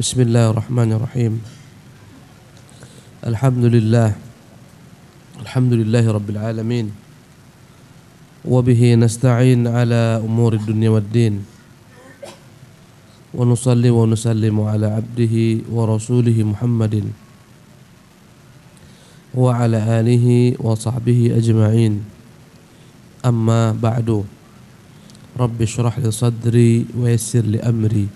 بسم الله الرحمن الرحيم الحمد لله الحمد لله رب العالمين وبه نستعين على أمور الدنيا والدين ونصلي ونسلم على عبده ورسوله محمد وعلى آله وصحبه أجمعين أما بعد رب اشرح لي صدري ويسر لي أمري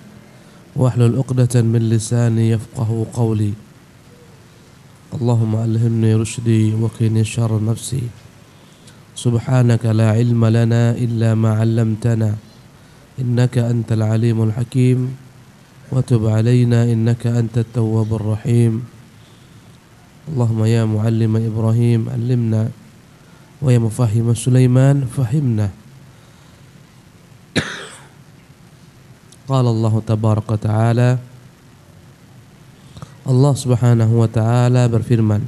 واحلل عقدة من لساني يفقه قولي اللهم ألهمني رشدي وقني شر نفسي سبحانك لا علم لنا إلا ما علمتنا إنك أنت العليم الحكيم وتب علينا إنك أنت التواب الرحيم اللهم يا معلم إبراهيم علمنا ويا مفهم سليمان فهمنا قال الله تبارك taala Allah Subhanahu wa taala berfirman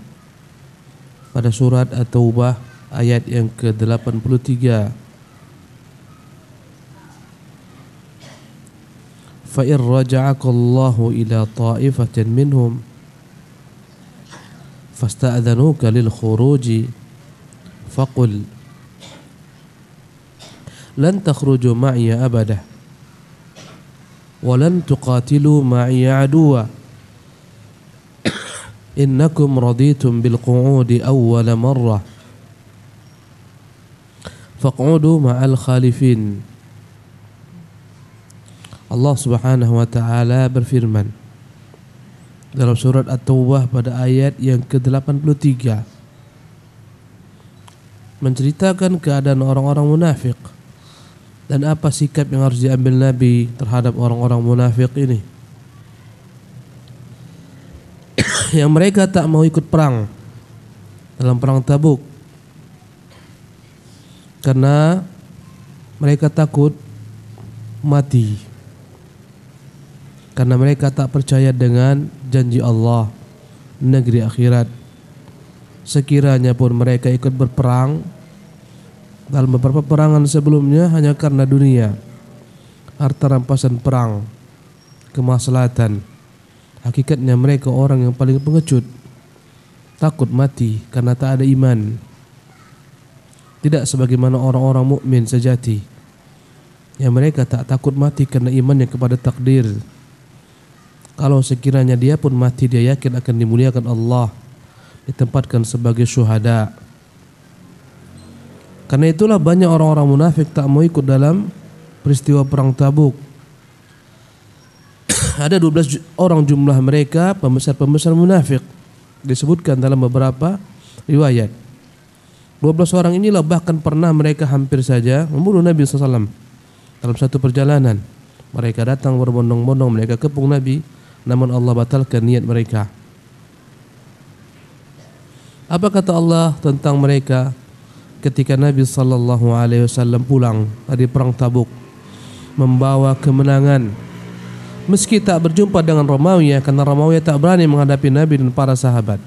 pada surat At-Taubah ayat yang ke-83 Fa in raja'aka Allahu ila ta'ifatin minhum fasta'dhanuka lil khuruji faqul lan takhruju ma'iya abadah walan tuqatilu ma'iya aduwa innakum raditum بالقعود أول awwala marrah faq'udu ma'al khalifin Allah Subhanahu berfirman dalam surat at tawbah pada ayat yang ke-83 menceritakan keadaan orang-orang munafik dan apa sikap yang harus diambil Nabi terhadap orang-orang munafik ini? yang mereka tak mau ikut perang dalam perang Tabuk. Karena mereka takut mati. Karena mereka tak percaya dengan janji Allah negeri akhirat. Sekiranya pun mereka ikut berperang, dalam beberapa perangan sebelumnya hanya karena dunia, harta rampasan perang, kemaslahatan. Hakikatnya mereka orang yang paling pengecut, takut mati karena tak ada iman. Tidak sebagaimana orang-orang mukmin sejati yang mereka tak takut mati karena imannya kepada takdir. Kalau sekiranya dia pun mati, dia yakin akan dimuliakan Allah, ditempatkan sebagai syuhada karena itulah banyak orang-orang munafik tak mau ikut dalam peristiwa perang Tabuk. Ada 12 orang jumlah mereka pembesar-pembesar munafik disebutkan dalam beberapa riwayat. 12 orang inilah bahkan pernah mereka hampir saja membunuh Nabi SAW dalam satu perjalanan. Mereka datang berbondong-bondong, mereka kepung Nabi, namun Allah batalkan niat mereka. Apa kata Allah tentang mereka? ketika Nabi Shallallahu Alaihi Wasallam pulang dari perang Tabuk membawa kemenangan meski tak berjumpa dengan Romawi karena Romawi tak berani menghadapi Nabi dan para sahabat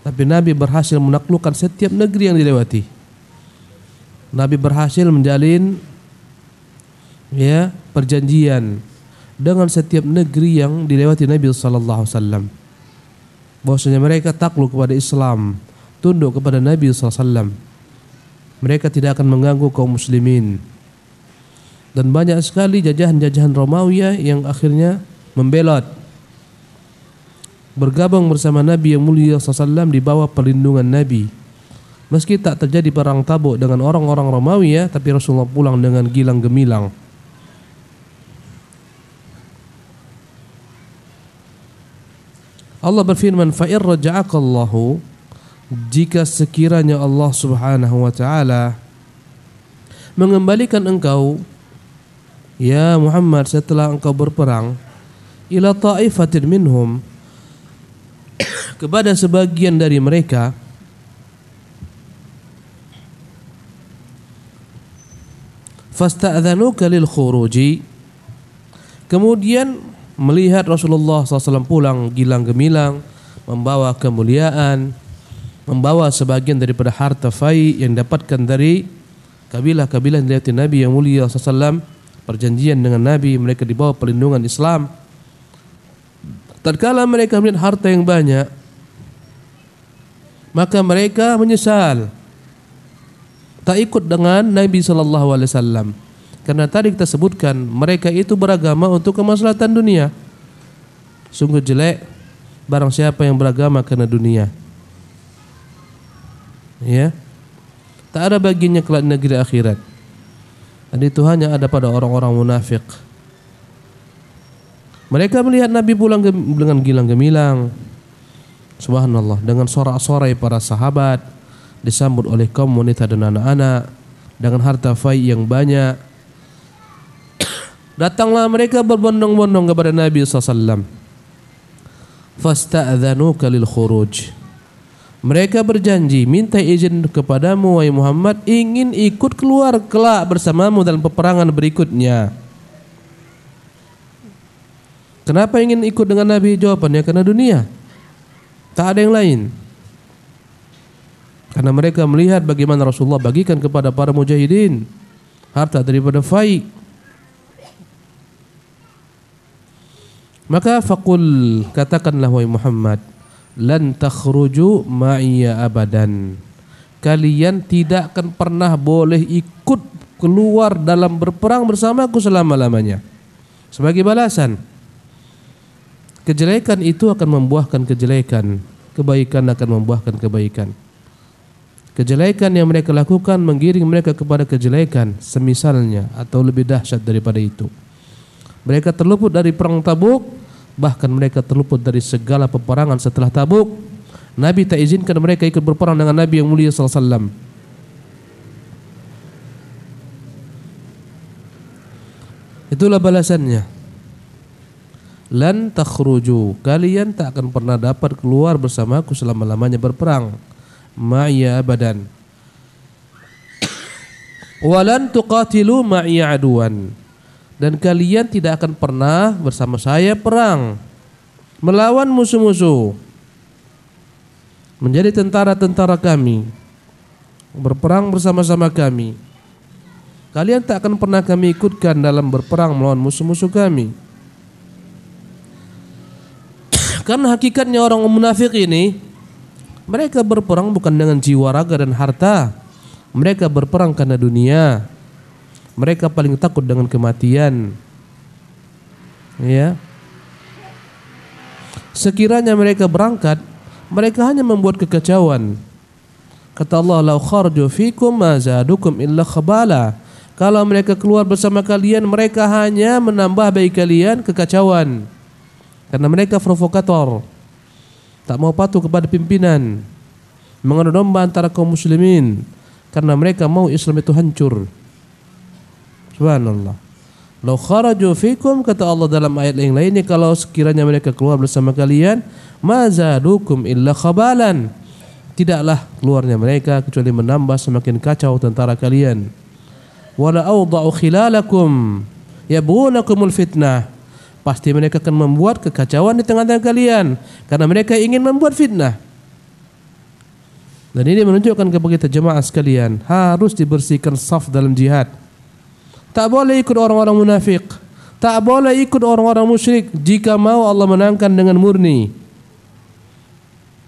tapi Nabi berhasil menaklukkan setiap negeri yang dilewati Nabi berhasil menjalin ya perjanjian dengan setiap negeri yang dilewati Nabi Shallallahu Alaihi Wasallam bahwasanya mereka takluk kepada Islam tunduk kepada Nabi SAW mereka tidak akan mengganggu kaum muslimin. Dan banyak sekali jajahan-jajahan Romawi yang akhirnya membelot bergabung bersama Nabi yang mulia SAW di bawah perlindungan Nabi. Meski tak terjadi perang tabuk dengan orang-orang Romawi ya, tapi Rasulullah pulang dengan gilang gemilang. Allah berfirman, "Fa'ir raja'akallahu" jika sekiranya Allah Subhanahu wa taala mengembalikan engkau ya Muhammad setelah engkau berperang ila taifatin minhum kepada sebagian dari mereka fasta'dhanuka lil khuruji kemudian melihat Rasulullah SAW pulang gilang gemilang membawa kemuliaan membawa sebagian daripada harta fai yang dapatkan dari kabilah-kabilah yang dilihati Nabi yang mulia SAW perjanjian dengan Nabi mereka dibawa perlindungan Islam tatkala mereka melihat harta yang banyak maka mereka menyesal tak ikut dengan Nabi SAW karena tadi kita sebutkan mereka itu beragama untuk kemaslahatan dunia sungguh jelek barang siapa yang beragama karena dunia ya tak ada baginya kelak negeri akhirat jadi itu hanya ada pada orang-orang munafik mereka melihat Nabi pulang dengan gilang gemilang subhanallah dengan sorak-sorai para sahabat disambut oleh kaum wanita dan anak-anak dengan harta fai yang banyak Datanglah mereka berbondong-bondong kepada Nabi SAW. Fasta'adhanuka lil khuruj. Mereka berjanji minta izin kepadamu wahai Muhammad ingin ikut keluar kelak bersamamu dalam peperangan berikutnya. Kenapa ingin ikut dengan Nabi? Jawabannya karena dunia. Tak ada yang lain. Karena mereka melihat bagaimana Rasulullah bagikan kepada para mujahidin harta daripada faik. Maka fakul katakanlah wahai Muhammad lan takhruju ma'iyya abadan. Kalian tidak akan pernah boleh ikut keluar dalam berperang bersamaku selama-lamanya. Sebagai balasan, kejelekan itu akan membuahkan kejelekan, kebaikan akan membuahkan kebaikan. Kejelekan yang mereka lakukan menggiring mereka kepada kejelekan semisalnya atau lebih dahsyat daripada itu. Mereka terluput dari perang Tabuk Bahkan mereka terluput dari segala peperangan setelah tabuk. Nabi tak izinkan mereka ikut berperang dengan Nabi yang mulia SAW. Itulah balasannya. Lan takhruju. Kalian tak akan pernah dapat keluar bersamaku selama-lamanya berperang. Ma'ya abadan. Walan tuqatilu ma'ya aduan dan kalian tidak akan pernah bersama saya perang melawan musuh-musuh menjadi tentara-tentara kami berperang bersama-sama kami kalian tak akan pernah kami ikutkan dalam berperang melawan musuh-musuh kami karena hakikatnya orang munafik ini mereka berperang bukan dengan jiwa raga dan harta mereka berperang karena dunia mereka paling takut dengan kematian. Ya. Sekiranya mereka berangkat, mereka hanya membuat kekacauan. Kata Allah, "Lau kharju fikum ma zadukum illa khabala." Kalau mereka keluar bersama kalian, mereka hanya menambah bagi kalian kekacauan. Karena mereka provokator. Tak mau patuh kepada pimpinan. Mengadu domba antara kaum muslimin. Karena mereka mau Islam itu hancur. Subhanallah. Lau kharaju fikum kata Allah dalam ayat yang lainnya kalau sekiranya mereka keluar bersama kalian, mazadukum illa khabalan. Tidaklah keluarnya mereka kecuali menambah semakin kacau tentara kalian. Wala awda'u khilalakum yabghunakumul fitnah. Pasti mereka akan membuat kekacauan di tengah-tengah kalian karena mereka ingin membuat fitnah. Dan ini menunjukkan kepada kita jemaah sekalian harus dibersihkan saf dalam jihad. Tak boleh ikut orang-orang munafik. Tak boleh ikut orang-orang musyrik jika mau Allah menangkan dengan murni.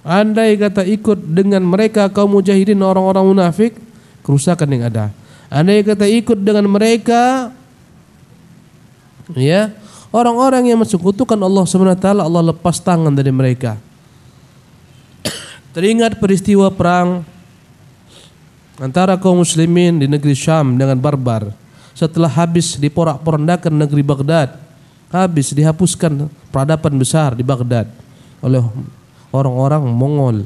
Andai kata ikut dengan mereka kaum mujahidin orang-orang munafik, kerusakan yang ada. Andai kata ikut dengan mereka ya, orang-orang yang mensekutukan Allah taala Allah lepas tangan dari mereka. Teringat peristiwa perang antara kaum muslimin di negeri Syam dengan barbar setelah habis diporak-porandakan negeri Baghdad, habis dihapuskan peradaban besar di Baghdad oleh orang-orang Mongol.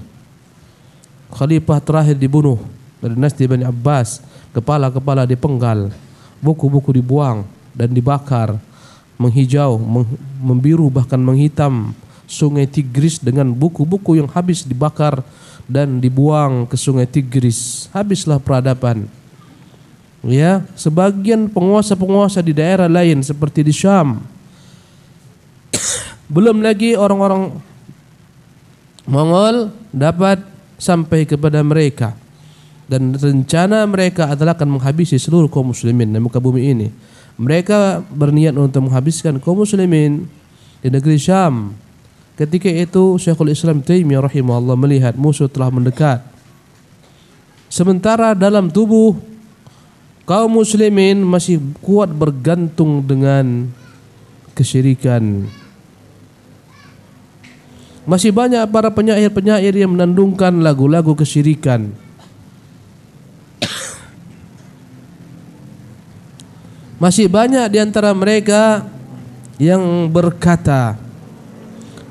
Khalifah terakhir dibunuh dari Nasdi Bani Abbas, kepala-kepala dipenggal, buku-buku dibuang dan dibakar, menghijau, membiru bahkan menghitam sungai Tigris dengan buku-buku yang habis dibakar dan dibuang ke sungai Tigris. Habislah peradaban ya sebagian penguasa-penguasa di daerah lain seperti di Syam belum lagi orang-orang Mongol dapat sampai kepada mereka dan rencana mereka adalah akan menghabisi seluruh kaum muslimin di muka bumi ini mereka berniat untuk menghabiskan kaum muslimin di negeri Syam ketika itu Syekhul Islam Taimiyah rahimahullah melihat musuh telah mendekat sementara dalam tubuh kaum muslimin masih kuat bergantung dengan kesyirikan. Masih banyak para penyair-penyair yang menandungkan lagu-lagu kesyirikan. Masih banyak diantara mereka yang berkata,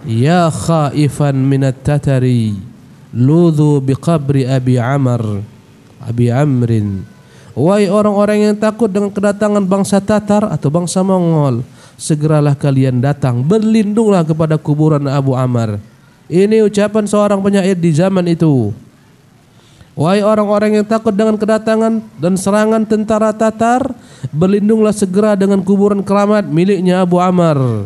Ya khaifan minat tatari, ludhu biqabri Abi Amr, Abi Amrin, Wahai orang-orang yang takut dengan kedatangan bangsa Tatar atau bangsa Mongol, segeralah kalian datang, berlindunglah kepada kuburan Abu Amr. Ini ucapan seorang penyair di zaman itu. Wahai orang-orang yang takut dengan kedatangan dan serangan tentara Tatar, berlindunglah segera dengan kuburan keramat miliknya Abu Amr.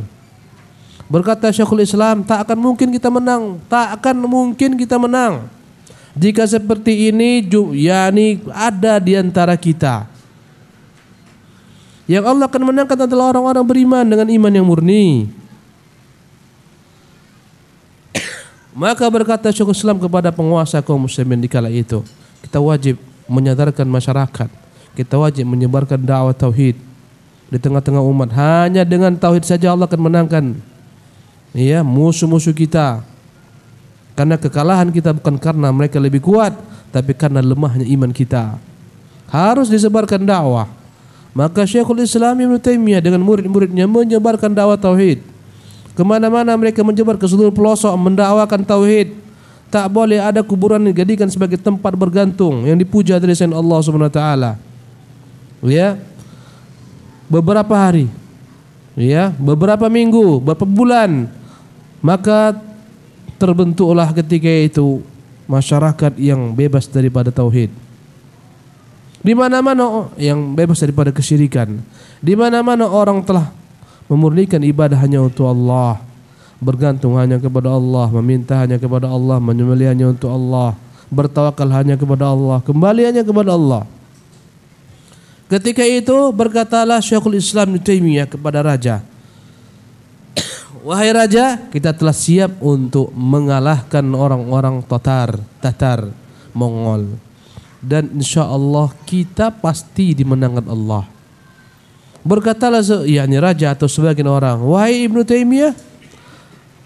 Berkata Syekhul Islam, tak akan mungkin kita menang, tak akan mungkin kita menang. Jika seperti ini yakni ada di antara kita. Yang Allah akan menangkan adalah orang-orang beriman dengan iman yang murni. Maka berkata Syekhul Islam kepada penguasa kaum muslimin di kala itu, kita wajib menyadarkan masyarakat, kita wajib menyebarkan dakwah tauhid di tengah-tengah umat. Hanya dengan tauhid saja Allah akan menangkan ya musuh-musuh kita. Karena kekalahan kita bukan karena mereka lebih kuat, tapi karena lemahnya iman kita. Harus disebarkan dakwah. Maka Syekhul Islam Ibn Taimiyah dengan murid-muridnya menyebarkan dakwah tauhid. Kemana-mana mereka menyebar ke seluruh pelosok mendakwakan tauhid. Tak boleh ada kuburan dijadikan sebagai tempat bergantung yang dipuja dari sen Allah Subhanahu wa taala. Ya. Beberapa hari. Ya, beberapa minggu, beberapa bulan maka terbentuklah ketika itu masyarakat yang bebas daripada tauhid. Di mana-mana yang bebas daripada kesyirikan. Di mana-mana orang telah memurnikan ibadah hanya untuk Allah, bergantung hanya kepada Allah, meminta hanya kepada Allah, menyembelih hanya untuk Allah, bertawakal hanya kepada Allah, kembali hanya kepada Allah. Ketika itu berkatalah Syekhul Islam Taimiyah kepada raja, Wahai raja, kita telah siap untuk mengalahkan orang-orang Tatar, Tatar, Mongol. Dan insya Allah kita pasti dimenangkan Allah. Berkatalah yakni raja atau sebagian orang, wahai Ibnu Taimiyah,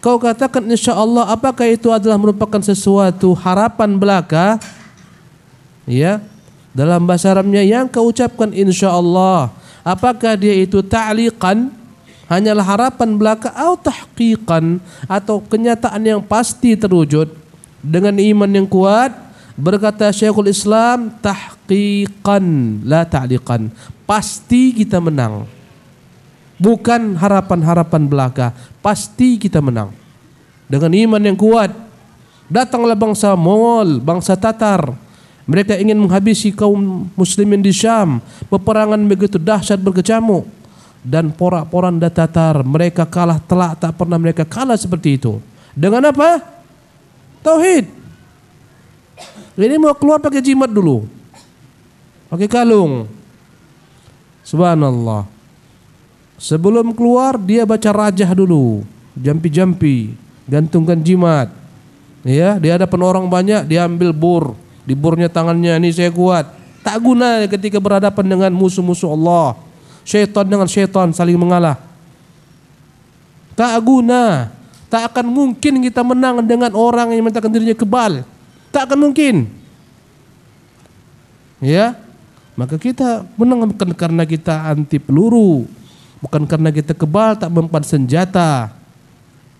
kau katakan insya Allah apakah itu adalah merupakan sesuatu harapan belaka? Ya, dalam bahasa Arabnya yang kau ucapkan insya Allah, apakah dia itu ta'liqan? hanyalah harapan belaka atau tahqiqan atau kenyataan yang pasti terwujud dengan iman yang kuat berkata Syekhul Islam tahqiqan la ta'liqan pasti kita menang bukan harapan-harapan belaka pasti kita menang dengan iman yang kuat datanglah bangsa Mongol bangsa Tatar mereka ingin menghabisi kaum muslimin di Syam peperangan begitu dahsyat berkecamuk dan porak-poranda Tatar. Mereka kalah telak, tak pernah mereka kalah seperti itu. Dengan apa? Tauhid. Ini mau keluar pakai jimat dulu. Pakai kalung. Subhanallah. Sebelum keluar dia baca rajah dulu. Jampi-jampi, gantungkan jimat. Ya, di hadapan orang banyak dia ambil bur, di burnya tangannya ini saya kuat. Tak guna ketika berhadapan dengan musuh-musuh Allah. Syaitan dengan syaitan saling mengalah. Tak guna. Tak akan mungkin kita menang dengan orang yang menyatakan dirinya kebal. Tak akan mungkin. Ya. Maka kita menang bukan karena kita anti peluru. Bukan karena kita kebal tak mempan senjata.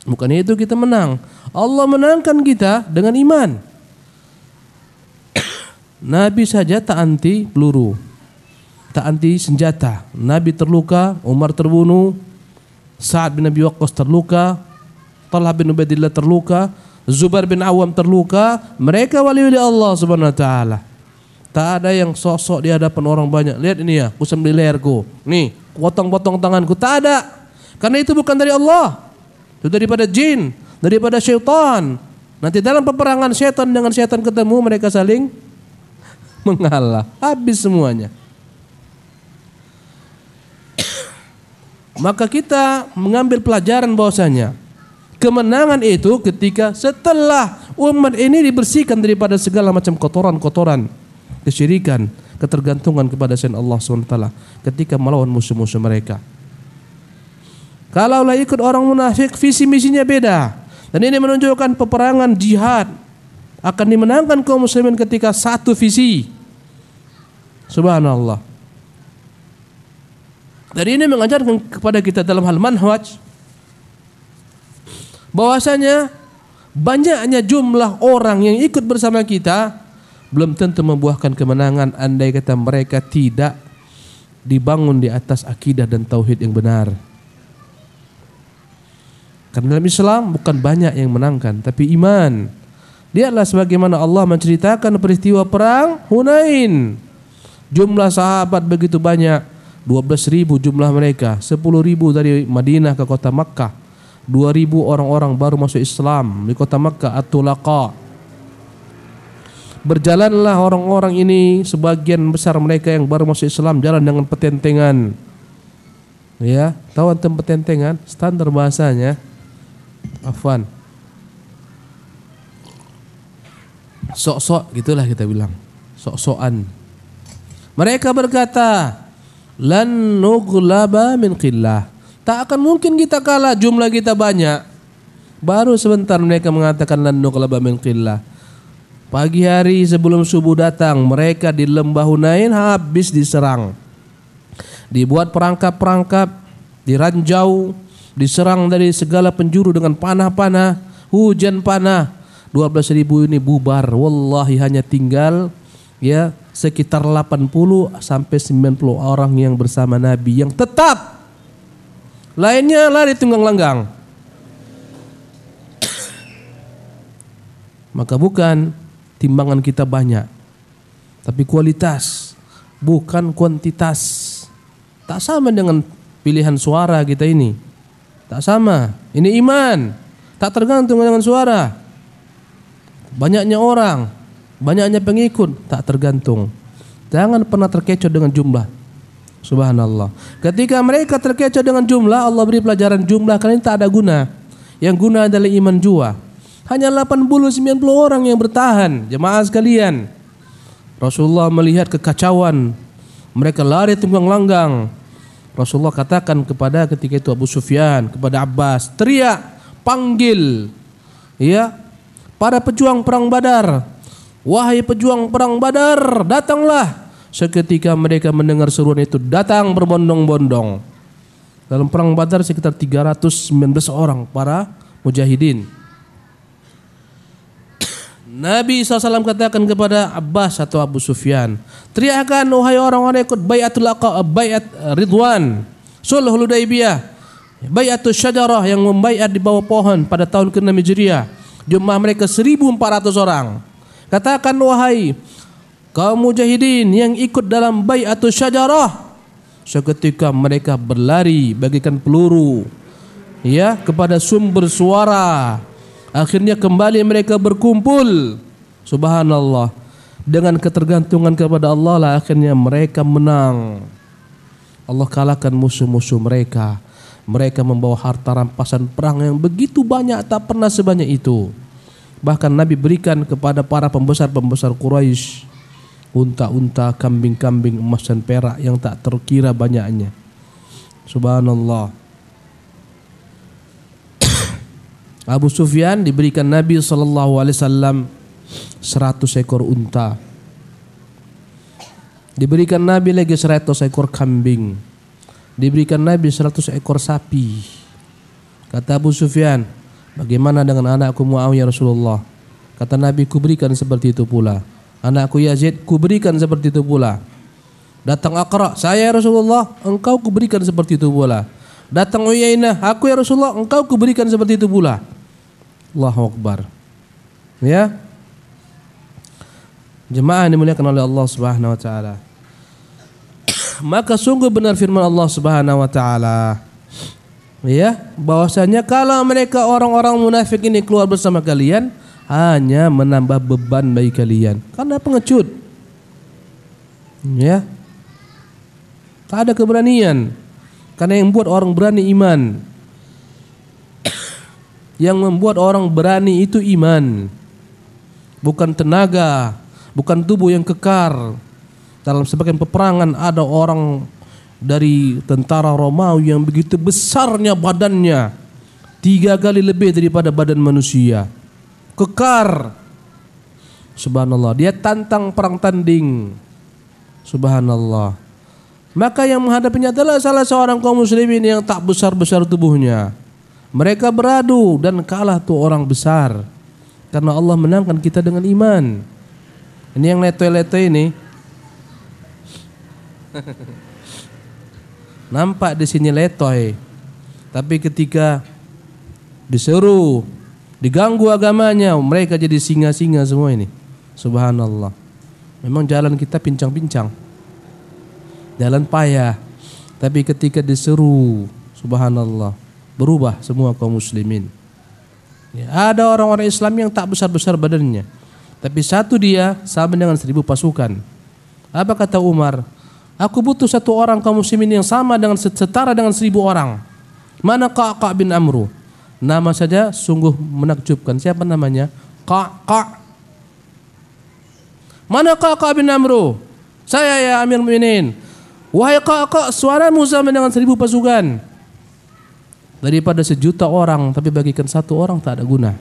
Bukan itu kita menang. Allah menangkan kita dengan iman. Nabi saja tak anti peluru. Tak anti senjata. Nabi terluka, Umar terbunuh, Sa'ad bin Abi Waqqas terluka, Talha bin Ubaidillah terluka, Zubair bin Awam terluka, mereka wali-wali Allah Subhanahu wa taala. Tak ada yang sosok di hadapan orang banyak. Lihat ini ya, kusam di leherku. Nih, potong-potong tanganku. Tak ada. Karena itu bukan dari Allah. Itu daripada jin, daripada syaitan. Nanti dalam peperangan syaitan dengan syaitan ketemu mereka saling mengalah. Habis semuanya. Maka kita mengambil pelajaran bahwasanya kemenangan itu ketika setelah umat ini dibersihkan daripada segala macam kotoran-kotoran, kesyirikan, ketergantungan kepada selain Allah SWT ketika melawan musuh-musuh mereka. Kalaulah ikut orang munafik, visi misinya beda. Dan ini menunjukkan peperangan jihad akan dimenangkan kaum muslimin ketika satu visi. Subhanallah. Dari ini mengajarkan kepada kita dalam hal manhaj bahwasanya banyaknya jumlah orang yang ikut bersama kita belum tentu membuahkan kemenangan andai kata mereka tidak dibangun di atas akidah dan tauhid yang benar. Karena dalam Islam bukan banyak yang menangkan, tapi iman. Lihatlah sebagaimana Allah menceritakan peristiwa perang Hunain. Jumlah sahabat begitu banyak 12.000 jumlah mereka, 10.000 dari Madinah ke kota Makkah, 2.000 orang-orang baru masuk Islam di kota Makkah At-Tulaqa. Berjalanlah orang-orang ini sebagian besar mereka yang baru masuk Islam jalan dengan petentengan. Ya, tahu antum petentengan? Standar bahasanya. Afwan. Sok-sok gitulah kita bilang. Sok-sokan. Mereka berkata, lan nughlaba min qillah. Tak akan mungkin kita kalah jumlah kita banyak. Baru sebentar mereka mengatakan lan nughlaba min qillah. Pagi hari sebelum subuh datang mereka di lembah Hunain habis diserang. Dibuat perangkap-perangkap, diranjau, diserang dari segala penjuru dengan panah-panah, hujan panah. 12 ribu ini bubar, wallahi hanya tinggal ya sekitar 80 sampai 90 orang yang bersama Nabi yang tetap lainnya lari tunggang langgang. Maka bukan timbangan kita banyak, tapi kualitas, bukan kuantitas. Tak sama dengan pilihan suara kita ini. Tak sama. Ini iman. Tak tergantung dengan suara. Banyaknya orang, Banyaknya pengikut tak tergantung. Jangan pernah terkecoh dengan jumlah. Subhanallah. Ketika mereka terkecoh dengan jumlah, Allah beri pelajaran jumlah kalian tak ada guna. Yang guna adalah iman jua. Hanya 80-90 orang yang bertahan. Jemaah sekalian. Rasulullah melihat kekacauan. Mereka lari tunggang langgang. Rasulullah katakan kepada ketika itu Abu Sufyan, kepada Abbas, teriak, panggil. Ya, para pejuang perang Badar, Wahai pejuang perang Badar, datanglah. Seketika mereka mendengar seruan itu, datang berbondong-bondong. Dalam perang Badar sekitar 319 orang para mujahidin. Nabi SAW katakan kepada Abbas atau Abu Sufyan, teriakan wahai orang-orang ikut bayatul bayat Ridwan, Sulh Ludaibiyah, bayat Syajarah yang membayat di bawah pohon pada tahun ke-6 Hijriah. Jumlah mereka 1400 orang. Katakan wahai kaum mujahidin yang ikut dalam atau syajarah. Seketika mereka berlari bagikan peluru ya kepada sumber suara. Akhirnya kembali mereka berkumpul. Subhanallah. Dengan ketergantungan kepada Allah lah akhirnya mereka menang. Allah kalahkan musuh-musuh mereka. Mereka membawa harta rampasan perang yang begitu banyak tak pernah sebanyak itu. Bahkan Nabi berikan kepada para pembesar-pembesar Quraisy unta-unta, kambing-kambing emas dan perak yang tak terkira banyaknya. Subhanallah. Abu Sufyan diberikan Nabi sallallahu alaihi wasallam 100 ekor unta. Diberikan Nabi lagi 100 ekor kambing. Diberikan Nabi 100 ekor sapi. Kata Abu Sufyan, Bagaimana dengan anakku Muawiyah ya Rasulullah? Kata Nabi, kuberikan seperti itu pula. Anakku Yazid, kuberikan seperti itu pula. Datang Akra, saya ya Rasulullah, engkau kuberikan seperti itu pula. Datang Uyainah, aku ya Rasulullah, engkau kuberikan seperti itu pula. Allahu Akbar. Ya. Jemaah yang dimuliakan oleh Allah Subhanahu wa taala. Maka sungguh benar firman Allah Subhanahu wa taala ya bahwasanya kalau mereka orang-orang munafik ini keluar bersama kalian hanya menambah beban bagi kalian karena pengecut ya tak ada keberanian karena yang membuat orang berani iman yang membuat orang berani itu iman bukan tenaga bukan tubuh yang kekar dalam sebagian peperangan ada orang dari tentara Romawi yang begitu besarnya badannya tiga kali lebih daripada badan manusia kekar subhanallah dia tantang perang tanding subhanallah maka yang menghadapinya adalah salah seorang kaum muslimin yang tak besar-besar tubuhnya mereka beradu dan kalah tuh orang besar karena Allah menangkan kita dengan iman ini yang letoy-letoy ini Nampak di sini letoy. Tapi ketika diseru, diganggu agamanya, mereka jadi singa-singa semua ini. Subhanallah. Memang jalan kita pincang-pincang. Jalan payah. Tapi ketika diseru, subhanallah, berubah semua kaum muslimin. Ya, ada orang-orang Islam yang tak besar-besar badannya. Tapi satu dia sama dengan seribu pasukan. Apa kata Umar? Aku butuh satu orang kaum muslimin yang sama dengan setara dengan seribu orang. Mana Ka'ka' bin Amru? Nama saja sungguh menakjubkan. Siapa namanya? Ka'ka' Mana Ka'ka' bin Amru? Saya ya Amir Mu'minin. Wahai Ka'ka' suara sama dengan seribu pasukan. Daripada sejuta orang tapi bagikan satu orang tak ada guna.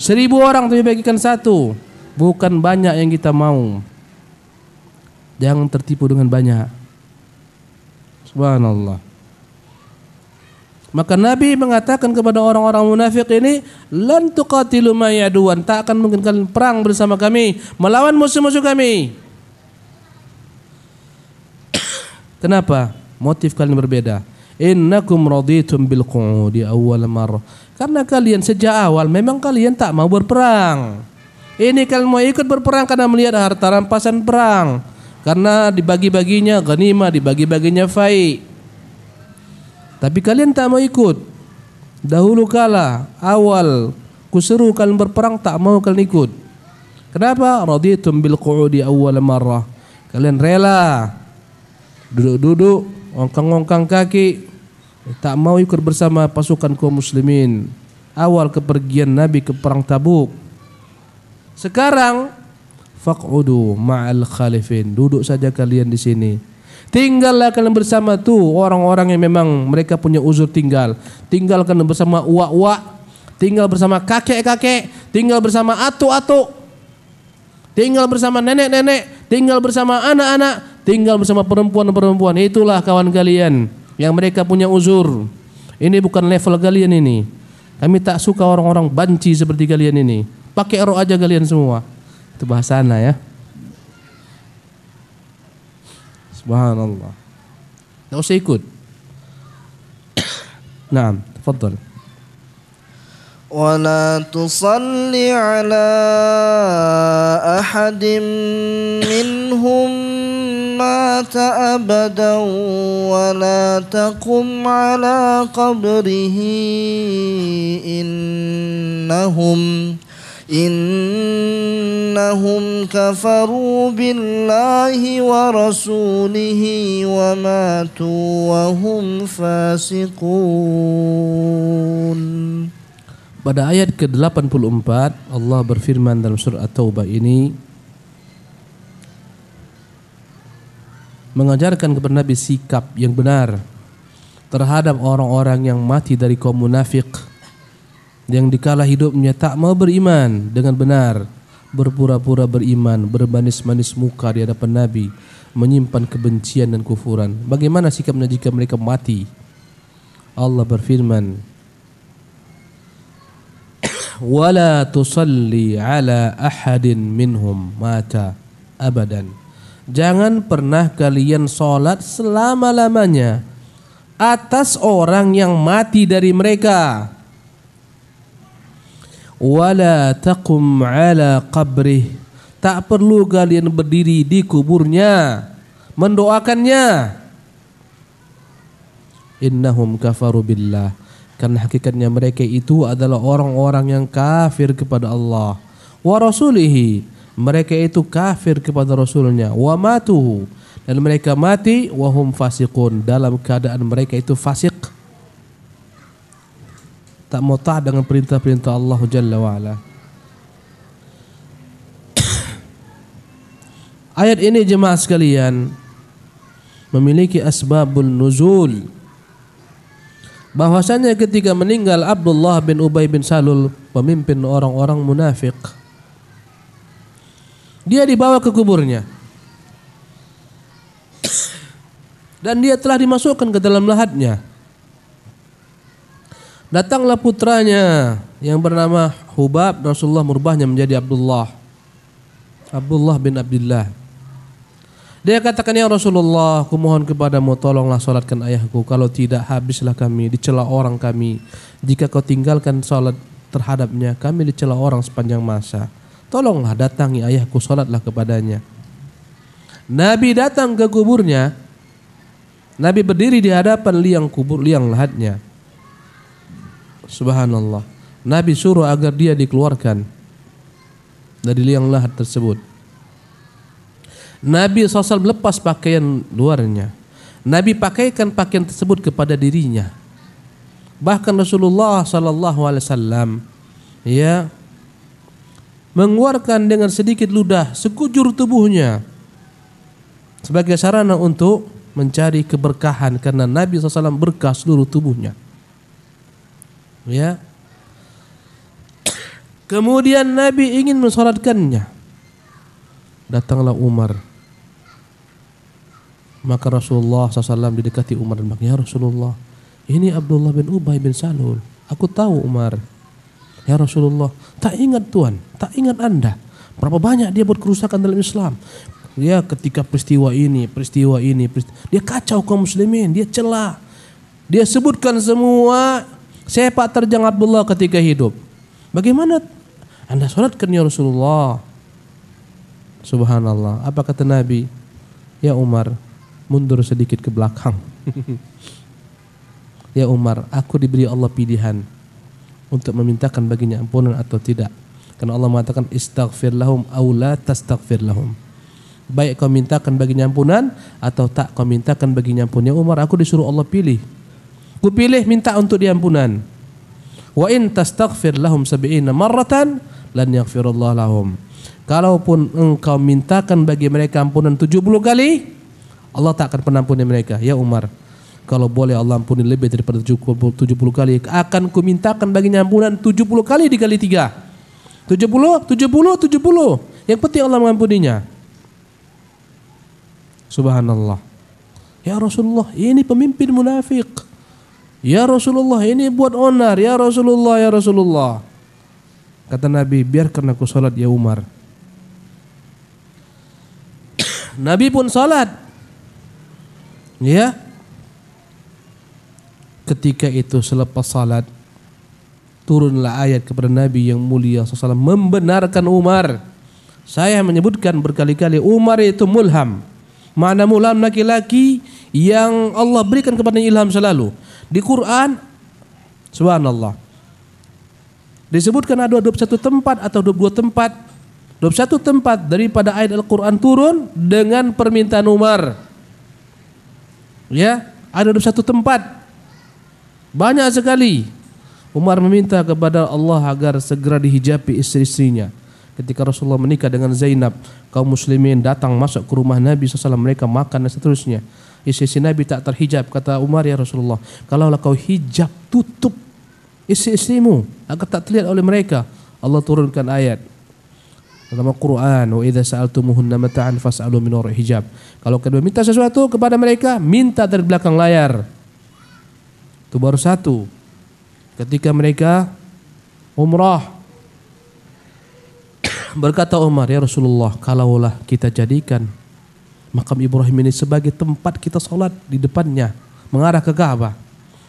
Seribu orang tapi bagikan satu. Bukan banyak yang kita mau. Jangan tertipu dengan banyak. Subhanallah. Maka Nabi mengatakan kepada orang-orang munafik ini, "Lan tuqatilu mayaduan." Tak akan mungkin kalian perang bersama kami, melawan musuh-musuh kami. Kenapa? Motif kalian berbeda. Innakum raditum bil di awal mar. Karena kalian sejak awal memang kalian tak mau berperang. Ini kalian mau ikut berperang karena melihat harta rampasan perang. Karena dibagi-baginya Ganima, dibagi-baginya fai. Tapi kalian tak mau ikut. Dahulu kala, awal kuseru kalian berperang tak mau kalian ikut. Kenapa? Raditum bil qu'udi awal marrah. Kalian rela duduk-duduk, ongkang-ongkang kaki, tak mau ikut bersama pasukan kaum muslimin. Awal kepergian Nabi ke perang Tabuk. Sekarang Fakudu ma'al khalifin. Duduk saja kalian di sini. Tinggallah kalian bersama tuh orang-orang yang memang mereka punya uzur tinggal. Tinggal kalian bersama uak-uak, tinggal bersama kakek-kakek, tinggal bersama atu-atu. Tinggal bersama nenek-nenek, tinggal bersama anak-anak, tinggal bersama perempuan-perempuan. Itulah kawan kalian yang mereka punya uzur. Ini bukan level kalian ini. Kami tak suka orang-orang banci seperti kalian ini. Pakai roh aja kalian semua. Itu bahasana ya. Subhanallah. Nggak usah ikut. Naam, tafadhal. ولا تصل على منهم مات ولا تقم على قبره إنهم كفروا بالله ورسوله وماتوا وهم فاسقون Pada ayat ke-84 Allah berfirman dalam surat At-Taubah ini mengajarkan kepada Nabi sikap yang benar terhadap orang-orang yang mati dari kaum munafik yang dikala hidupnya tak mau beriman dengan benar, berpura-pura beriman, bermanis-manis muka di hadapan Nabi, menyimpan kebencian dan kufuran. Bagaimana sikapnya jika mereka mati? Allah berfirman, "Wala tusalli ala ahadin minhum mata abadan." Jangan pernah kalian sholat selama-lamanya atas orang yang mati dari mereka wala taqum ala qabrih tak perlu kalian berdiri di kuburnya mendoakannya innahum kafaru billah karena hakikatnya mereka itu adalah orang-orang yang kafir kepada Allah wa rasulihi mereka itu kafir kepada rasulnya wa matu dan mereka mati wahum fasikun dalam keadaan mereka itu fasik tak mau taat dengan perintah-perintah Allah Jalla wa'ala. Ayat ini jemaah sekalian memiliki asbabul nuzul. Bahwasanya ketika meninggal Abdullah bin Ubay bin Salul, pemimpin orang-orang munafik, dia dibawa ke kuburnya. Dan dia telah dimasukkan ke dalam lahatnya. Datanglah putranya yang bernama Hubab, Rasulullah merubahnya menjadi Abdullah. Abdullah bin Abdullah. Dia katakan ya Rasulullah, aku mohon kepadamu tolonglah sholatkan ayahku. Kalau tidak habislah kami, dicela orang kami. Jika kau tinggalkan sholat terhadapnya, kami dicela orang sepanjang masa. Tolonglah datangi ayahku, sholatlah kepadanya. Nabi datang ke kuburnya. Nabi berdiri di hadapan liang kubur, liang lahatnya. Subhanallah. Nabi suruh agar dia dikeluarkan dari liang lahat tersebut. Nabi SAW melepas pakaian luarnya. Nabi pakaikan pakaian tersebut kepada dirinya. Bahkan Rasulullah SAW ya mengeluarkan dengan sedikit ludah sekujur tubuhnya sebagai sarana untuk mencari keberkahan karena Nabi SAW berkah seluruh tubuhnya. Ya. Kemudian Nabi ingin mensolatkannya. Datanglah Umar. Maka Rasulullah SAW didekati Umar dan berkata, Ya Rasulullah, ini Abdullah bin Ubay bin Salul. Aku tahu Umar. Ya Rasulullah, tak ingat Tuhan, tak ingat Anda. Berapa banyak dia buat kerusakan dalam Islam. Ya, ketika peristiwa ini, peristiwa ini, peristiwa, dia kacau kaum muslimin, dia celah. Dia sebutkan semua Siapa Pak Terjang Abdullah ketika hidup. Bagaimana Anda sholat ke Rasulullah? Subhanallah. Apa kata Nabi? Ya Umar, mundur sedikit ke belakang. ya Umar, aku diberi Allah pilihan untuk memintakan baginya ampunan atau tidak. Karena Allah mengatakan istaghfir lahum aw la tastaghfir lahum. Baik kau mintakan baginya ampunan atau tak kau mintakan baginya ampunan. Ya Umar, aku disuruh Allah pilih Kupilih minta untuk diampunan. Wa in tastaghfir lahum sab'ina marratan lan yaghfirullah lahum. Kalaupun engkau mintakan bagi mereka ampunan 70 kali, Allah tak akan pernah ampuni mereka. Ya Umar, kalau boleh Allah ampuni lebih daripada 70, kali, akan kumintakan bagi ampunan 70 kali dikali 3. 70, 70, 70. Yang penting Allah mengampuninya. Subhanallah. Ya Rasulullah, ini pemimpin munafik. Ya Rasulullah ini buat onar Ya Rasulullah ya Rasulullah Kata Nabi biarkan aku sholat ya Umar Nabi pun sholat Ya Ketika itu selepas sholat Turunlah ayat kepada Nabi yang mulia SAW Membenarkan Umar Saya menyebutkan berkali-kali Umar itu mulham Mana mulham laki-laki Yang Allah berikan kepada ilham selalu di Quran subhanallah. Disebutkan ada 21 tempat atau 22 tempat 21 tempat daripada ayat Al-Quran turun dengan permintaan Umar. Ya, ada 21 tempat. Banyak sekali. Umar meminta kepada Allah agar segera dihijabi istri-istrinya ketika Rasulullah menikah dengan Zainab kaum muslimin datang masuk ke rumah Nabi SAW mereka makan dan seterusnya istri isi Nabi tak terhijab kata Umar ya Rasulullah kalaulah kau hijab tutup istri-istrimu agar tak terlihat oleh mereka Allah turunkan ayat dalam Al-Quran wa idza sa'altumuhunna mata'an fas'alu min wara'i hijab kalau kau minta sesuatu kepada mereka minta dari belakang layar itu baru satu ketika mereka umrah Berkata Umar, ya Rasulullah, kalaulah kita jadikan makam Ibrahim ini sebagai tempat kita sholat di depannya, mengarah ke Ka'bah.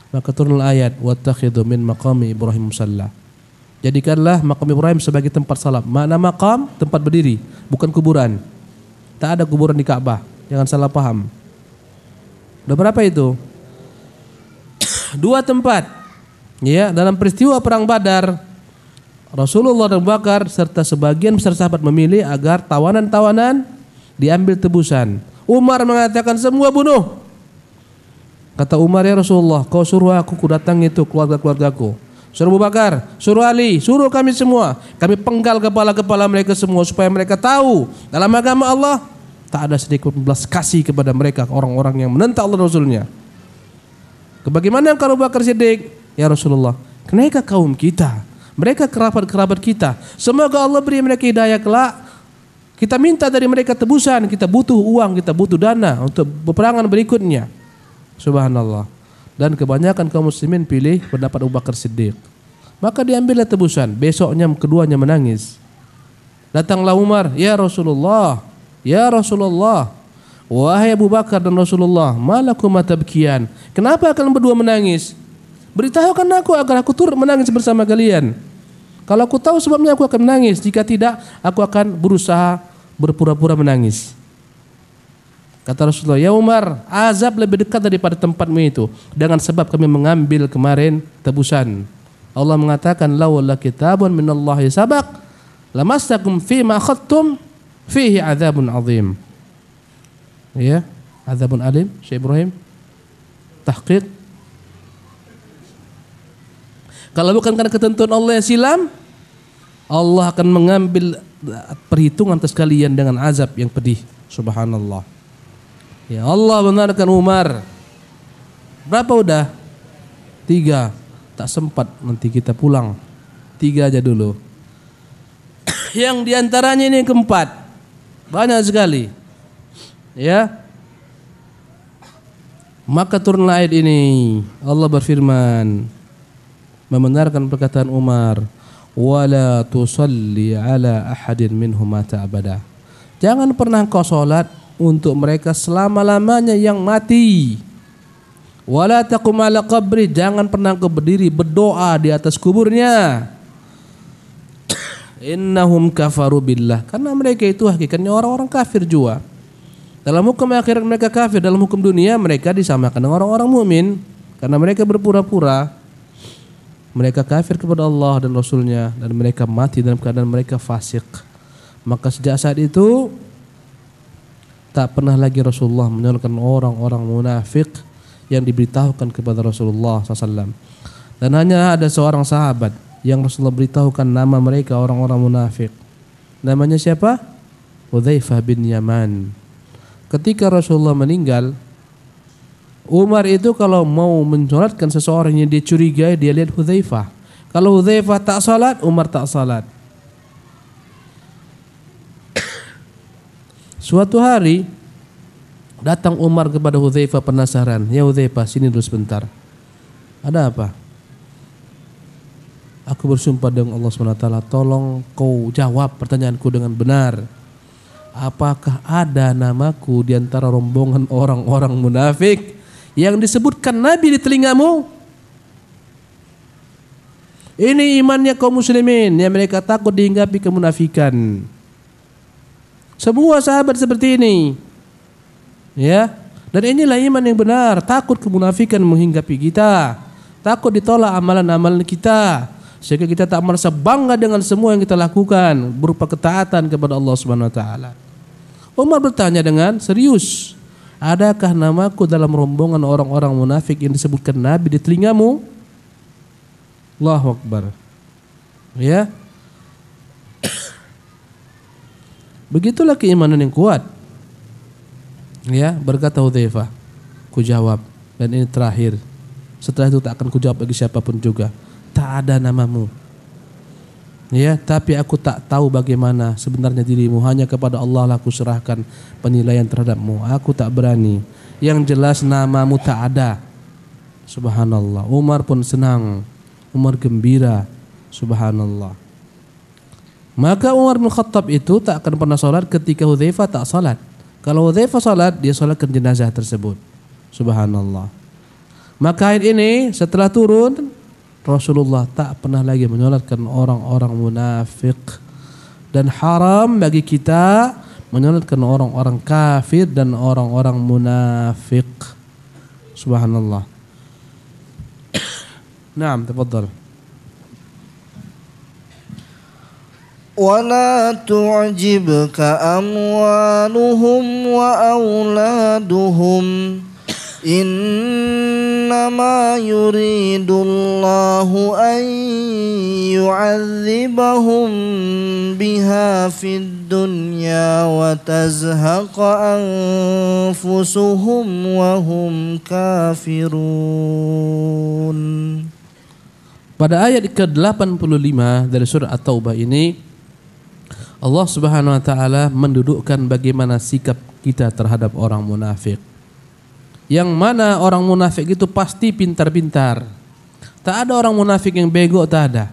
Maka turunlah ayat, وَاتَّخِذُ min مَقَامِ Ibrahim musalla. Jadikanlah makam Ibrahim sebagai tempat salat. Mana makam tempat berdiri, bukan kuburan. Tak ada kuburan di Ka'bah. Jangan salah paham. Udah berapa itu? Dua tempat. Ya, dalam peristiwa perang Badar Rasulullah dan Bakar serta sebagian besar sahabat memilih agar tawanan-tawanan diambil tebusan. Umar mengatakan semua bunuh. Kata Umar ya Rasulullah, kau suruh aku ku datang itu keluarga-keluargaku. Suruh Abu Bakar, suruh Ali, suruh kami semua. Kami penggal kepala-kepala mereka semua supaya mereka tahu dalam agama Allah tak ada sedikit belas kasih kepada mereka orang-orang yang menentang Allah Rasulnya. Kebagaimana kalau Bakar Siddiq? Ya Rasulullah, kenaikah kaum kita mereka kerabat-kerabat kita. Semoga Allah beri mereka hidayah kelak. Kita minta dari mereka tebusan, kita butuh uang, kita butuh dana untuk peperangan berikutnya. Subhanallah. Dan kebanyakan kaum muslimin pilih pendapat Abu Bakar Siddiq. Maka diambillah tebusan. Besoknya keduanya menangis. Datanglah Umar, "Ya Rasulullah, ya Rasulullah, wahai Abu Bakar dan Rasulullah, malakum tabkian? Kenapa kalian berdua menangis? Beritahukan aku agar aku turut menangis bersama kalian." Kalau aku tahu sebabnya aku akan menangis. Jika tidak, aku akan berusaha berpura-pura menangis. Kata Rasulullah, ya Umar, azab lebih dekat daripada tempatmu itu. Dengan sebab kami mengambil kemarin tebusan. Allah mengatakan, lawala kitabun minallahi sabak, lamastakum fi ma khattum, fihi azabun azim. Ya, azabun alim, Syekh Ibrahim. Tahqiq. Kalau bukan karena ketentuan Allah yang silam, Allah akan mengambil perhitungan atas kalian dengan azab yang pedih. Subhanallah. Ya Allah benarkan Umar. Berapa udah? Tiga. Tak sempat nanti kita pulang. Tiga aja dulu. yang diantaranya ini yang keempat. Banyak sekali. Ya. Maka turunlah ayat ini. Allah berfirman. Membenarkan perkataan Umar wala tusalli ala ahadin minhum abada. Jangan pernah kau salat untuk mereka selama-lamanya yang mati. Wala taqum ala qabri, jangan pernah kau berdiri berdoa di atas kuburnya. Innahum kafaru billah. Karena mereka itu hakikatnya orang-orang kafir jua. Dalam hukum akhirat mereka kafir, dalam hukum dunia mereka disamakan dengan orang-orang mukmin karena mereka berpura-pura mereka kafir kepada Allah dan Rasulnya dan mereka mati dalam keadaan mereka fasik. Maka sejak saat itu tak pernah lagi Rasulullah menyalurkan orang-orang munafik yang diberitahukan kepada Rasulullah SAW. Dan hanya ada seorang sahabat yang Rasulullah beritahukan nama mereka orang-orang munafik. Namanya siapa? Hudzaifah bin Yaman. Ketika Rasulullah meninggal, Umar itu kalau mau mencolatkan seseorang yang dia curigai dia lihat Hudzaifah. Kalau Hudzaifah tak salat, Umar tak salat. Suatu hari datang Umar kepada Hudzaifah penasaran. Ya Hudzaifah, sini dulu sebentar. Ada apa? Aku bersumpah dengan Allah SWT, tolong kau jawab pertanyaanku dengan benar. Apakah ada namaku di antara rombongan orang-orang munafik? yang disebutkan Nabi di telingamu? Ini imannya kaum muslimin yang mereka takut dihinggapi kemunafikan. Semua sahabat seperti ini. Ya. Dan inilah iman yang benar, takut kemunafikan menghinggapi kita. Takut ditolak amalan-amalan kita sehingga kita tak merasa bangga dengan semua yang kita lakukan berupa ketaatan kepada Allah Subhanahu wa taala. Umar bertanya dengan serius, Adakah namaku dalam rombongan orang-orang munafik yang disebutkan Nabi di telingamu? Allahu Akbar. Ya. Begitulah keimanan yang kuat. Ya, berkata Hudzaifah. Ku jawab dan ini terakhir. Setelah itu tak akan kujawab bagi siapapun juga. Tak ada namamu Ya, tapi aku tak tahu bagaimana sebenarnya dirimu. Hanya kepada Allah lah aku serahkan penilaian terhadapmu. Aku tak berani. Yang jelas namamu tak ada. Subhanallah. Umar pun senang. Umar gembira. Subhanallah. Maka Umar bin Khattab itu tak akan pernah sholat ketika Hudzaifah tak sholat. Kalau Hudzaifah sholat, dia ke jenazah tersebut. Subhanallah. Maka ayat ini setelah turun Rasulullah tak pernah lagi menyolatkan orang-orang munafik dan haram bagi kita menyolatkan orang-orang kafir dan orang-orang munafik. Subhanallah. Naam, tafadhal. ولا تعجبك أموالهم وأولادهم إنما يريد الله أن يعذبهم بها في الدنيا وتزهق أنفسهم وهم كافرون Pada ayat ke-85 dari surah At-Taubah ini Allah Subhanahu wa taala mendudukkan bagaimana sikap kita terhadap orang munafik yang mana orang munafik itu pasti pintar-pintar. Tak ada orang munafik yang bego, tak ada.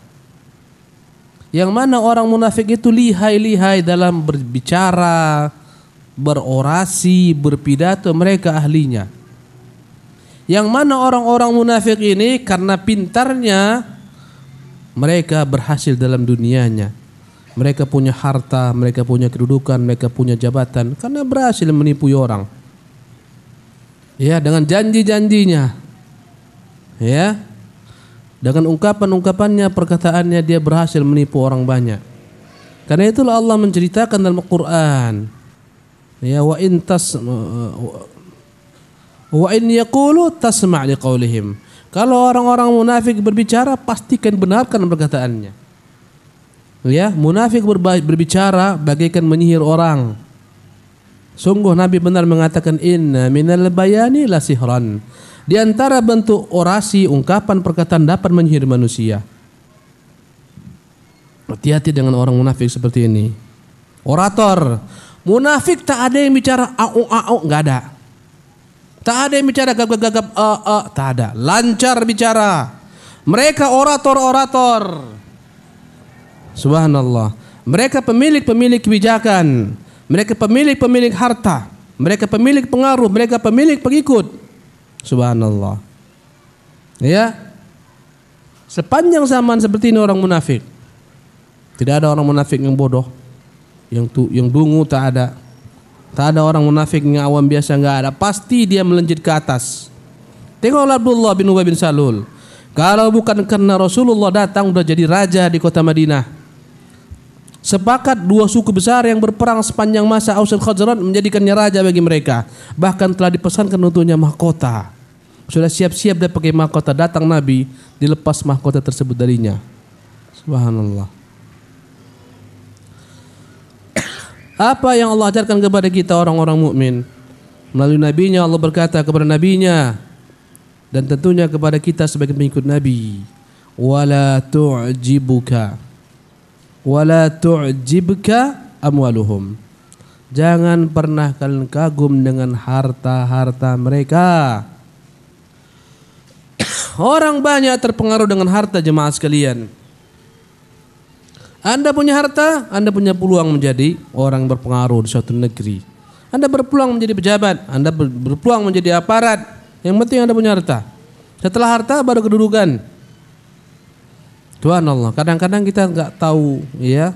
Yang mana orang munafik itu lihai-lihai dalam berbicara, berorasi, berpidato, mereka ahlinya. Yang mana orang-orang munafik ini karena pintarnya mereka berhasil dalam dunianya. Mereka punya harta, mereka punya kedudukan, mereka punya jabatan karena berhasil menipu orang. Ya, dengan janji-janjinya. Ya. Dengan ungkapan-ungkapannya, perkataannya dia berhasil menipu orang banyak. Karena itulah Allah menceritakan dalam Al-Qur'an. Ya, wa in tas wa in yaqulu tasma' liqaulihim. Kalau orang-orang munafik berbicara, pastikan benarkan perkataannya. Ya, munafik berbicara bagaikan menyihir orang Sungguh Nabi benar mengatakan inna minal bayani la sihran. Di antara bentuk orasi, ungkapan perkataan dapat menyihir manusia. Hati-hati dengan orang munafik seperti ini. Orator, munafik tak ada yang bicara au au nggak ada. Tak ada yang bicara gagap-gagap e e tak ada. Lancar bicara. Mereka orator-orator. Subhanallah. Mereka pemilik-pemilik kebijakan. -pemilik mereka pemilik-pemilik harta, mereka pemilik pengaruh, mereka pemilik pengikut. Subhanallah. Ya. Sepanjang zaman seperti ini orang munafik. Tidak ada orang munafik yang bodoh. Yang tu, yang dungu tak ada. Tak ada orang munafik yang awam biasa nggak ada. Pasti dia melenjit ke atas. Tengoklah Abdullah bin Ubay bin Salul. Kalau bukan karena Rasulullah datang udah jadi raja di kota Madinah. Sepakat dua suku besar yang berperang sepanjang masa Aus Khazraj menjadikannya raja bagi mereka. Bahkan telah dipesankan untuknya mahkota. Sudah siap-siap dia pakai mahkota. Datang Nabi, dilepas mahkota tersebut darinya. Subhanallah. Apa yang Allah ajarkan kepada kita orang-orang mukmin? Melalui nabinya Allah berkata kepada nabinya dan tentunya kepada kita sebagai pengikut nabi, "Wala tu'jibuka." wala tu'jibka amwaluhum. Jangan pernah kalian kagum dengan harta-harta mereka. Orang banyak terpengaruh dengan harta jemaah sekalian. Anda punya harta, Anda punya peluang menjadi orang berpengaruh di suatu negeri. Anda berpeluang menjadi pejabat, Anda berpeluang menjadi aparat. Yang penting Anda punya harta. Setelah harta baru kedudukan. Tuhan Allah. Kadang-kadang kita nggak tahu, ya.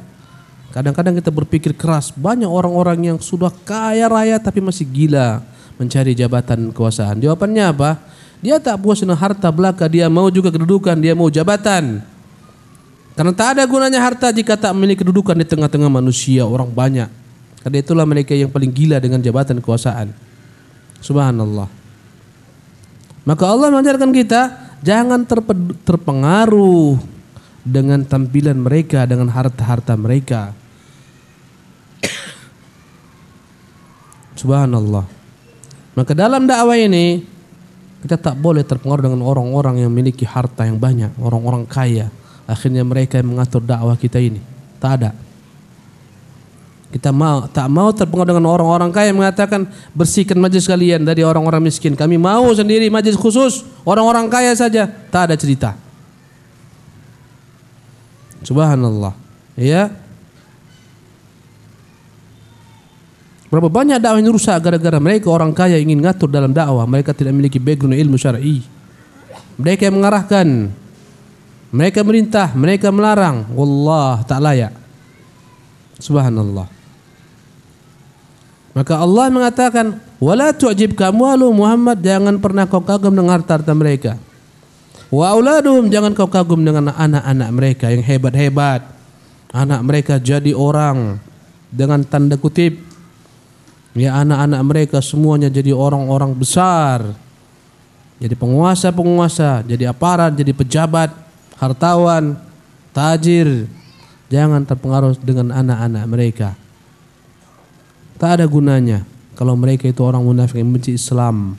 Kadang-kadang kita berpikir keras. Banyak orang-orang yang sudah kaya raya tapi masih gila mencari jabatan kekuasaan. Jawabannya apa? Dia tak puas dengan harta belaka, dia mau juga kedudukan, dia mau jabatan. Karena tak ada gunanya harta jika tak memiliki kedudukan di tengah-tengah manusia orang banyak. Karena itulah mereka yang paling gila dengan jabatan kekuasaan. Subhanallah. Maka Allah mengajarkan kita jangan terpengaruh dengan tampilan mereka, dengan harta-harta mereka. Subhanallah. Maka dalam dakwah ini kita tak boleh terpengaruh dengan orang-orang yang memiliki harta yang banyak, orang-orang kaya. Akhirnya mereka yang mengatur dakwah kita ini. Tak ada. Kita mau tak mau terpengaruh dengan orang-orang kaya yang mengatakan bersihkan majlis kalian dari orang-orang miskin. Kami mau sendiri majlis khusus orang-orang kaya saja. Tak ada cerita. Subhanallah. Ya. Berapa banyak dakwah yang rusak gara-gara mereka orang kaya ingin ngatur dalam dakwah, mereka tidak memiliki background ilmu syar'i. Mereka yang mengarahkan, mereka merintah, mereka melarang. Wallah tak layak. Subhanallah. Maka Allah mengatakan, "Wala tu'jib kamu Muhammad, jangan pernah kau kagum dengan harta mereka." Wa auladum jangan kau kagum dengan anak-anak mereka yang hebat-hebat. Anak mereka jadi orang dengan tanda kutip. Ya anak-anak mereka semuanya jadi orang-orang besar. Jadi penguasa-penguasa, jadi aparat, jadi pejabat, hartawan, tajir. Jangan terpengaruh dengan anak-anak mereka. Tak ada gunanya kalau mereka itu orang munafik yang benci Islam.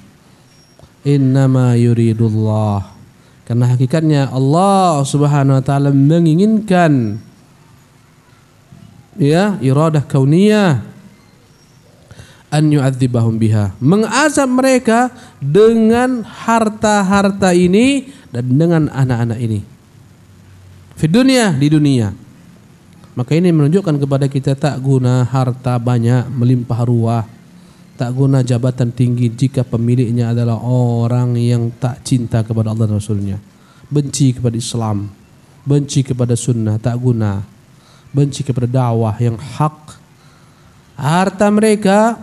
Innama yuridullah karena hakikatnya Allah Subhanahu wa taala menginginkan ya iradah kauniyah an yu'adzibahum biha mengazab mereka dengan harta-harta ini dan dengan anak-anak ini di dunia di dunia maka ini menunjukkan kepada kita tak guna harta banyak melimpah ruah Tak guna jabatan tinggi jika pemiliknya adalah orang yang tak cinta kepada Allah dan Rasulnya. Benci kepada Islam. Benci kepada sunnah. Tak guna. Benci kepada dakwah yang hak. Harta mereka,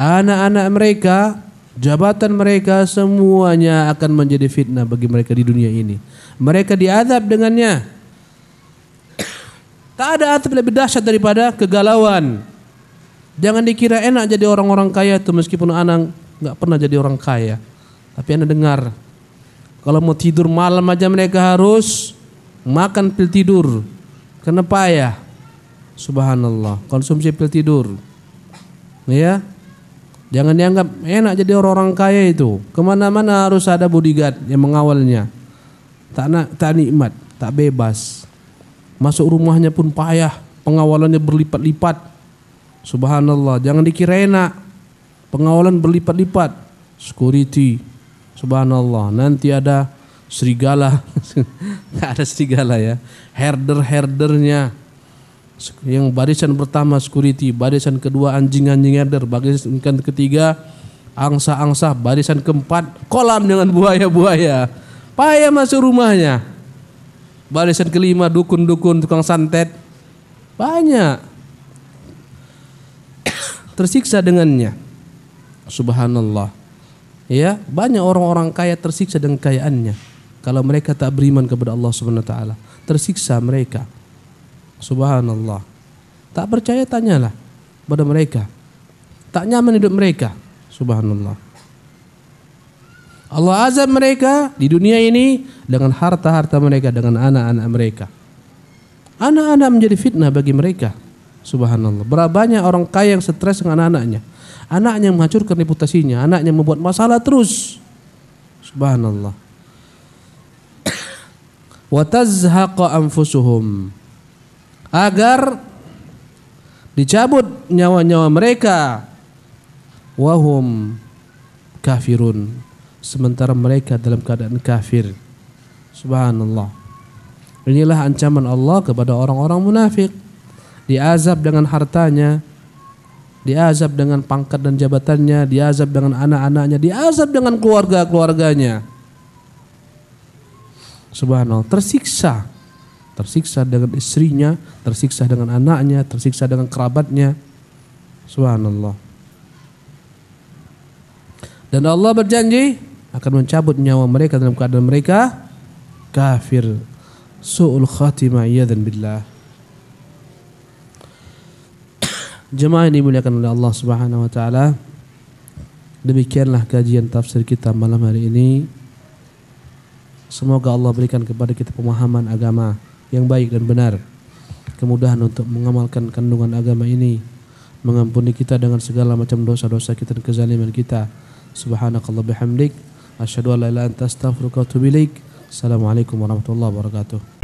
anak-anak mereka, jabatan mereka semuanya akan menjadi fitnah bagi mereka di dunia ini. Mereka diadab dengannya. Tak ada adab lebih dahsyat daripada kegalauan. Jangan dikira enak jadi orang-orang kaya itu meskipun anak nggak pernah jadi orang kaya. Tapi anak dengar, kalau mau tidur malam aja mereka harus makan pil tidur. Kenapa ya? Subhanallah, konsumsi pil tidur. Ya, Jangan dianggap enak jadi orang-orang kaya itu. Kemana-mana harus ada bodyguard yang mengawalnya. Tak, na, tak nikmat, tak bebas. Masuk rumahnya pun payah, pengawalannya berlipat-lipat. Subhanallah, jangan dikirain enak. Pengawalan berlipat-lipat. Security. Subhanallah, nanti ada serigala. ada serigala ya. Herder-herdernya. Yang barisan pertama security, barisan kedua anjing-anjing herder, barisan ketiga angsa-angsa, barisan keempat kolam dengan buaya-buaya. Paya masuk rumahnya. Barisan kelima dukun-dukun tukang santet. Banyak tersiksa dengannya. Subhanallah. Ya, banyak orang-orang kaya tersiksa dengan kekayaannya. Kalau mereka tak beriman kepada Allah Subhanahu wa taala, tersiksa mereka. Subhanallah. Tak percaya tanyalah pada mereka. Tak nyaman hidup mereka. Subhanallah. Allah azab mereka di dunia ini dengan harta-harta mereka, dengan anak-anak mereka. Anak-anak menjadi fitnah bagi mereka. Subhanallah. Berapa banyak orang kaya yang stres dengan anak-anaknya. Anaknya menghancurkan reputasinya, anaknya membuat masalah terus. Subhanallah. Wa tazhaqa anfusuhum. Agar dicabut nyawa-nyawa mereka. Wahum kafirun. Sementara mereka dalam keadaan kafir. Subhanallah. Inilah ancaman Allah kepada orang-orang munafik diazab dengan hartanya, diazab dengan pangkat dan jabatannya, diazab dengan anak-anaknya, diazab dengan keluarga-keluarganya. Subhanallah, tersiksa. Tersiksa dengan istrinya, tersiksa dengan anaknya, tersiksa dengan kerabatnya. Subhanallah. Dan Allah berjanji akan mencabut nyawa mereka dalam keadaan mereka kafir. Su'ul khatimah dan billah. Jemaah yang dimuliakan oleh Allah Subhanahu wa taala. Demikianlah kajian tafsir kita malam hari ini. Semoga Allah berikan kepada kita pemahaman agama yang baik dan benar. Kemudahan untuk mengamalkan kandungan agama ini. Mengampuni kita dengan segala macam dosa-dosa kita dan kezaliman kita. Subhanakallah bihamdik. Asyadu an la anta astaghfiruka wa atubu Assalamualaikum warahmatullahi wabarakatuh.